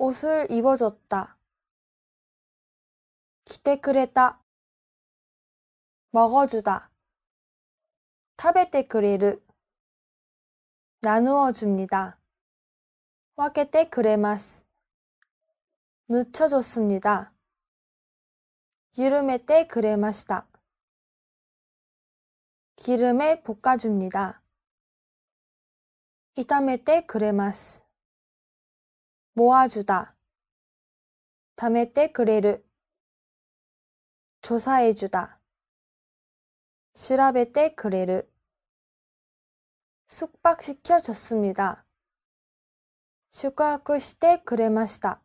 옷을 입어줬다. 기대그く다 먹어주다. 타베て그레르 나누어 줍니다. 分けて그레마스 늦춰줬습니다. 기름에 떼그레마시다. 기름에 볶아줍니다. 이타めて그레마스 모아주다담에때그레르조사해주다調べて그레르숙박시켜줬습니다宿泊してくれました。